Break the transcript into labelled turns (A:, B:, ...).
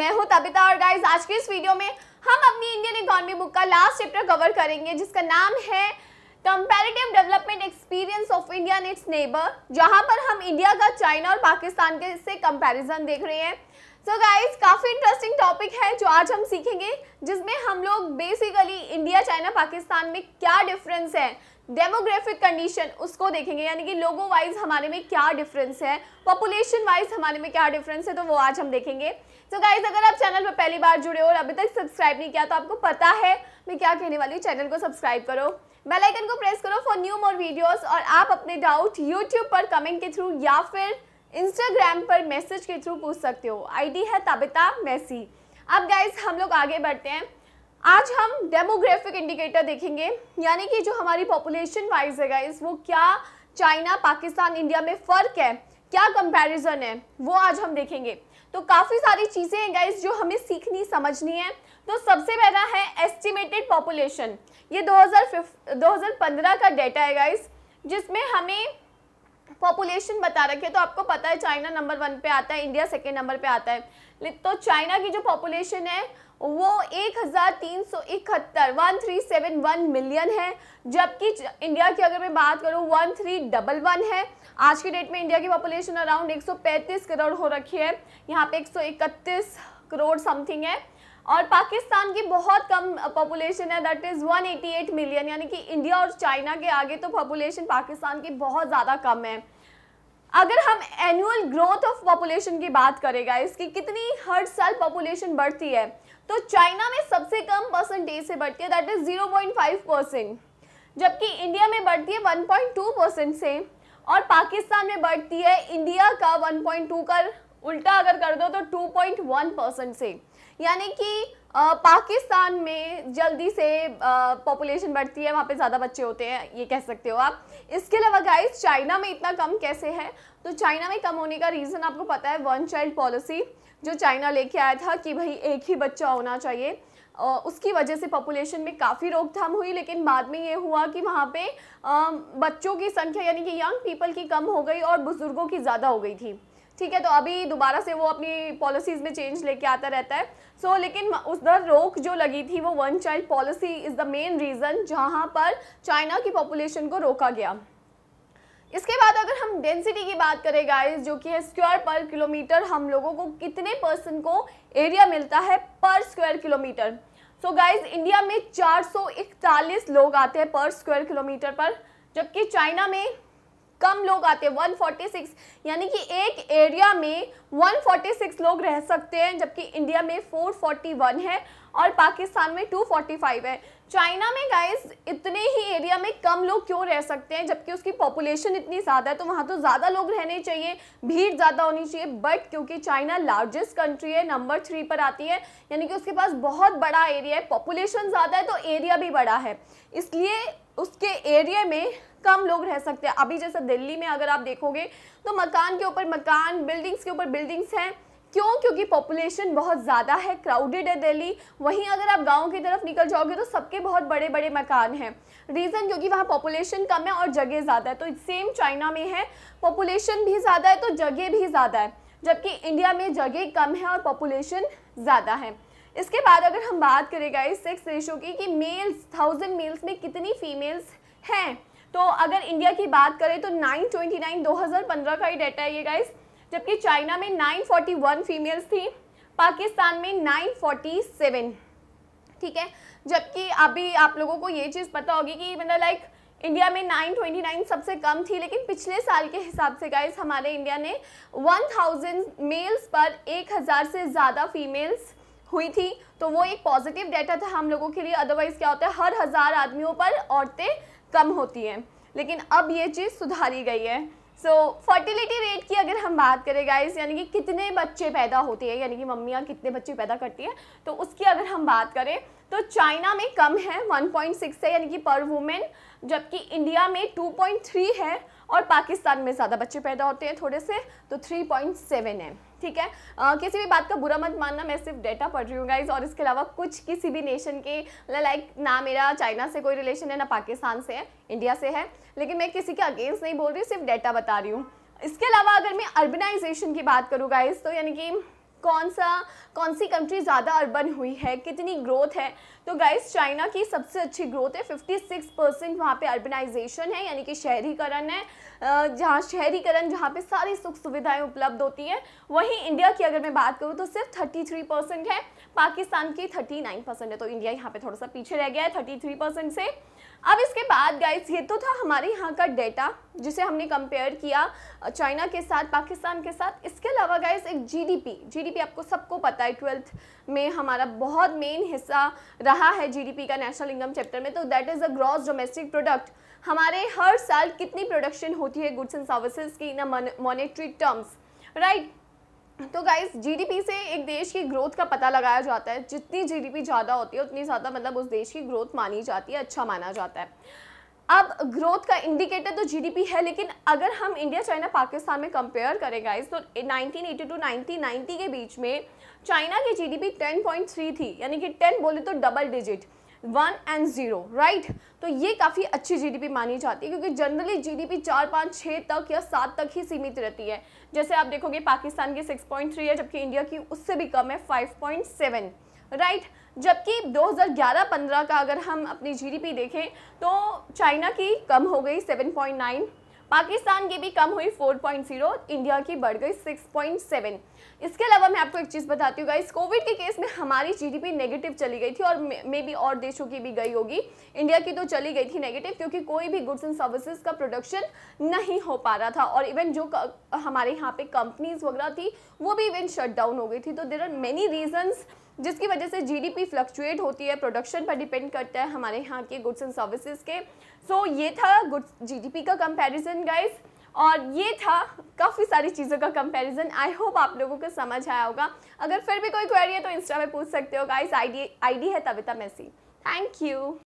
A: मैं हूं तबिता और गाइस आज के इस वीडियो में हम अपनी इंडियन इकोनॉमी बुक का लास्ट चैप्टर कवर करेंगे जिसका नाम है comparative development experience of India and its neighbour जहां पर हम इंडिया का चाइना और पाकिस्तान के से कंपेरिजन देख रहे हैं सो so गाइस काफ़ी इंटरेस्टिंग टॉपिक है जो आज हम सीखेंगे जिसमें हम लोग बेसिकली इंडिया चाइना पाकिस्तान में क्या डिफरेंस है डेमोग्राफिक कंडीशन उसको देखेंगे यानी कि लोगो वाइज हमारे में क्या डिफरेंस है पॉपुलेशन वाइज हमारे में क्या डिफरेंस है तो वो आज हम देखेंगे सो so गाइज अगर आप चैनल पर पहली बार जुड़े हो और अभी तक सब्सक्राइब नहीं किया तो आपको पता है मैं क्या कहने वाली हूँ चैनल को सब्सक्राइब करो बेल आइकन को प्रेस करो फॉर न्यू मोर वीडियोस और आप अपने डाउट यूट्यूब पर कमेंट के थ्रू या फिर इंस्टाग्राम पर मैसेज के थ्रू पूछ सकते हो आईडी है तबिता मैसी अब गाइज हम लोग आगे बढ़ते हैं आज हम डेमोग्राफिक इंडिकेटर देखेंगे यानी कि जो हमारी पॉपुलेशन वाइज है गाइज वो क्या चाइना पाकिस्तान इंडिया में फ़र्क है क्या कंपैरिजन है वो आज हम देखेंगे तो काफ़ी सारी चीज़ें हैं गाइज जो हमें सीखनी समझनी है तो सबसे पहला है एस्टिमेटेड पॉपुलेशन ये 2015 का डेटा है गाइज जिसमें हमें पॉपुलेशन बता रखे तो आपको पता है चाइना नंबर वन पे आता है इंडिया सेकेंड नंबर पे आता है तो चाइना की जो पॉपुलेशन है वो एक हज़ार तीन सौ इकहत्तर one three seven one million है जबकि इंडिया की अगर मैं बात करूँ वन थ्री डबल वन है आज के डेट में इंडिया की पॉपुलेशन अराउंड एक सौ पैंतीस करोड़ हो रखी है यहाँ पे एक सौ इकतीस करोड़ समथिंग है और पाकिस्तान की बहुत कम पॉपुलेशन है दैट इज़ 188 मिलियन यानी कि इंडिया और चाइना के आगे तो पॉपुलेशन पाकिस्तान की बहुत ज़्यादा कम है अगर हम एनुअल ग्रोथ ऑफ पॉपुलेशन की बात करेगा इसकी कितनी हर साल पॉपुलेशन बढ़ती है तो चाइना में सबसे कम परसेंटेज से बढ़ती है that is zero point five percent जबकि इंडिया में बढ़ती है वन पॉइंट टू परसेंट से और पाकिस्तान में बढ़ती है इंडिया का वन पॉइंट टू का उल्टा अगर कर दो तो टू पॉइंट वन परसेंट से यानी कि पाकिस्तान में जल्दी से पॉपुलेशन बढ़ती है वहाँ पे ज़्यादा बच्चे होते हैं ये कह सकते हो आप इसके अलावा गाइस चाइना में इतना कम कैसे है तो चाइना में कम होने का रीज़न आपको पता है वन चाइल्ड पॉलिसी जो चाइना लेके आया था कि भाई एक ही बच्चा होना चाहिए उसकी वजह से पॉपुलेशन में काफ़ी रोकथाम हुई लेकिन बाद में ये हुआ कि वहाँ पे बच्चों की संख्या यानी कि यंग पीपल की कम हो गई और बुज़ुर्गों की ज़्यादा हो गई थी ठीक है तो अभी दोबारा से वो अपनी पॉलिसीज़ में चेंज लेके आता रहता है सो so, लेकिन दर रोक जो लगी थी वो one child policy is the main reason जहाँ पर चाइना की पॉपुलेशन को रोका गया इसके बाद अगर हम डेंसिटी की बात करें गाइस जो कि है स्क्वायर पर किलोमीटर हम लोगों को कितने पर्सन को एरिया मिलता है पर square kilometre so guys India में 441 लोग आते हैं पर स्क्वायर किलोमीटर पर जबकि चाइना में कम लोग आते हैं 146 यानी कि एक एरिया में 146 लोग रह सकते हैं जबकि इंडिया में 441 है और पाकिस्तान में 245 है चाइना में गाइस इतने ही एरिया में कम लोग क्यों रह सकते हैं जबकि उसकी पॉपुलेशन इतनी ज़्यादा है तो वहाँ तो ज़्यादा लोग रहने चाहिए भीड़ ज़्यादा होनी चाहिए बट क्योंकि चाइना लार्जेस्ट कंट्री है नंबर थ्री पर आती है यानी कि उसके पास बहुत बड़ा एरिया है पॉपुलेशन ज़्यादा है तो एरिया भी बड़ा है इसलिए उसके एरिया में कम लोग रह सकते हैं अभी जैसा दिल्ली में अगर आप देखोगे तो मकान के ऊपर मकान बिल्डिंग्स के ऊपर बिल्डिंग्स हैं क्यों क्योंकि पॉपुलेशन बहुत ज़्यादा है क्राउडेड है दिल्ली वहीं अगर आप गाँव की तरफ निकल जाओगे तो सबके बहुत बड़े बड़े मकान हैं रीज़न क्योंकि वहाँ पॉपुलेशन कम है और जगह ज़्यादा है तो सेम चाइना में है पॉपुलेशन भी ज़्यादा है तो जगह भी ज़्यादा है जबकि इंडिया में जगह कम है और पॉपुलेशन ज़्यादा है इसके बाद अगर हम बात करें गाइस सेक्स रेशो की कि मेल्स थाउजेंड मेल्स में कितनी फीमेल्स हैं तो अगर इंडिया की बात करें तो 929 2015 का ही डाटा है ये गाइस जबकि चाइना में 941 फीमेल्स थी पाकिस्तान में 947 ठीक है जबकि अभी आप लोगों को ये चीज़ पता होगी कि मतलब लाइक इंडिया में 929 सबसे कम थी लेकिन पिछले साल के हिसाब से गाइस हमारे इंडिया ने 1000 मेल्स पर 1000 से ज़्यादा फीमेल्स हुई थी तो वो एक पॉजिटिव डेटा था हम लोगों के लिए अदरवाइज़ क्या होता है हर हज़ार आदमियों पर औरतें कम होती हैं लेकिन अब ये चीज़ सुधारी गई है सो फर्टिलिटी रेट की अगर हम बात करें गाइस यानी कि कितने बच्चे पैदा होते हैं यानी कि मम्मियाँ कितने बच्चे पैदा करती हैं तो उसकी अगर हम बात करें तो चाइना में कम है 1.6 है यानी कि पर वुमेन जबकि इंडिया में 2.3 है और पाकिस्तान में ज़्यादा बच्चे पैदा होते हैं थोड़े से तो 3.7 है ठीक है आ, किसी भी बात का बुरा मत मानना मैं सिर्फ डेटा पढ़ रही हूँ गाइज और इसके अलावा कुछ किसी भी नेशन के लाइक ना मेरा चाइना से कोई रिलेशन है ना पाकिस्तान से है इंडिया से है लेकिन मैं किसी के अगेंस्ट नहीं बोल रही सिर्फ डेटा बता रही हूँ इसके अलावा अगर मैं अर्बनाइजेशन की बात करूँ गाइज तो यानी कि कौन सा कौन सी कंट्री ज़्यादा अर्बन हुई है कितनी ग्रोथ है तो गाइस चाइना की सबसे अच्छी ग्रोथ है 56 परसेंट वहाँ पर अर्बनाइजेशन है यानी कि शहरीकरण है जहाँ शहरीकरण जहाँ पे सारी सुख सुविधाएं उपलब्ध होती हैं वहीं इंडिया की अगर मैं बात करूँ तो सिर्फ 33 परसेंट है पाकिस्तान की 39 परसेंट है तो इंडिया यहाँ पे थोड़ा सा पीछे रह गया है 33 परसेंट से अब इसके बाद गाइस ये तो था हमारे यहाँ का डेटा जिसे हमने कंपेयर किया चाइना के साथ पाकिस्तान के साथ इसके अलावा गाइस एक जीडीपी जीडीपी आपको सबको पता है ट्वेल्थ में हमारा बहुत मेन हिस्सा रहा है जीडीपी का नेशनल इनकम चैप्टर में तो that is a gross domestic product हमारे हर साल कितनी प्रोडक्शन होती है गुड्स एंड सर्विसेज की इन मोनिट्री टर्म्स राइट तो गाइज जीडीपी से एक देश की ग्रोथ का पता लगाया जाता है जितनी जीडीपी ज़्यादा होती है उतनी ज़्यादा मतलब उस देश की ग्रोथ मानी जाती है अच्छा माना जाता है अब ग्रोथ का इंडिकेटर तो जीडीपी है लेकिन अगर हम इंडिया चाइना पाकिस्तान में कंपेयर करें गाइज तो एटी टू के बीच में चाइना की जीडीपी 10.3 थी यानी कि 10 बोले तो double digit one and zero right तो ये काफ़ी अच्छी जीडीपी मानी जाती है क्योंकि जनरली जीडीपी चार पाँच छः तक या सात तक ही सीमित रहती है जैसे आप देखोगे पाकिस्तान की सिक्स पॉइंट थ्री है जबकि इंडिया की उससे भी कम है फाइव पॉइंट सेवन राइट जबकि 2011-15 का अगर हम अपनी जीडीपी देखें तो चाइना की कम हो गई 7.9 पाकिस्तान की भी कम हुई 4.0 इंडिया की बढ़ गई 6.7 इसके अलावा मैं आपको एक चीज़ बताती हूँ इस कोविड के केस में हमारी जीडीपी नेगेटिव चली गई थी और मे बी और देशों की भी गई होगी इंडिया की तो चली गई थी नेगेटिव क्योंकि कोई भी गुड्स एंड सर्विसेज का प्रोडक्शन नहीं हो पा रहा था और इवन जो हमारे यहाँ पे कंपनीज वगैरह थी वो भी इवन शट डाउन हो गई थी तो देर आर मेनी रीजन्स जिसकी वजह से जीडीपी फ्लक्चुएट होती है प्रोडक्शन पर डिपेंड करता है हमारे यहाँ के गुड्स एंड सर्विसेज के सो so, ये था गुड्स जीडीपी का कंपैरिजन गाइस और ये था काफ़ी सारी चीज़ों का कंपैरिजन आई होप आप लोगों को समझ आया होगा अगर फिर भी कोई क्वेरी है तो इंस्टा पर पूछ सकते हो गाइस आईडी आईडी है तविता मैसी थैंक यू